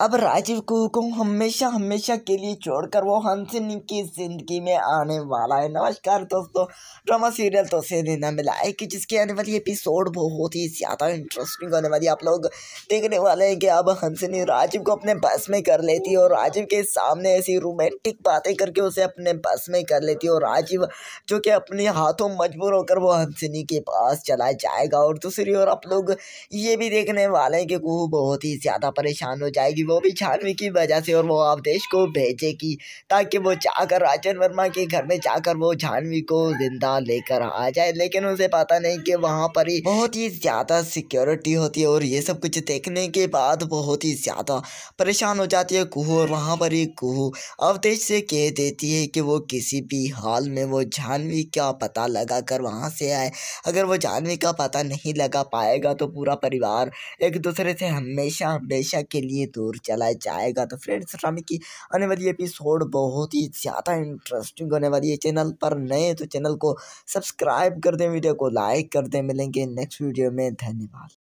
अब राजीव कुहू को हमेशा हमेशा के लिए छोड़कर वो हंसनी की जिंदगी में आने वाला है नमस्कार दोस्तों ड्रामा सीरियल तो से देना मिला है कि जिसकी आने वाली एपिसोड बहुत ही ज़्यादा इंटरेस्टिंग होने वाली आप लोग देखने वाले हैं कि अब हंसनी राजीव को अपने बस में कर लेती है और राजीव के सामने ऐसी रोमांटिक बातें करके उसे अपने बस में कर लेती है और राजीव जो कि अपने हाथों मजबूर होकर वो हंसनी के पास चला जाएगा और दूसरी ओर आप लोग ये भी देखने वाले हैं कि कुहू बहुत ही ज़्यादा परेशान हो जाएगी वो भी छानवी की वजह से और वो अवधेश को भेजेगी ताकि वो जाकर राजन वर्मा के घर में जाकर वो छानवी को जिंदा लेकर आ जाए लेकिन उसे पता नहीं कि वहाँ पर ही बहुत ही ज़्यादा सिक्योरिटी होती है और ये सब कुछ देखने के बाद बहुत ही ज़्यादा परेशान हो जाती है कुहू और वहाँ पर ही कुहू अवधेश से कह देती है कि वो किसी भी हाल में वो जानवी का पता लगा कर वहाँ से आए अगर वो जानवी का पता नहीं लगा पाएगा तो पूरा परिवार एक दूसरे से हमेशा हमेशा के लिए दूर चलाया जाएगा तो फ्रेंड्स रामी की आने वाली एपिसोड बहुत ही ज़्यादा इंटरेस्टिंग होने वाली है चैनल पर नए तो चैनल को सब्सक्राइब कर दें वीडियो को लाइक कर दें मिलेंगे नेक्स्ट वीडियो में धन्यवाद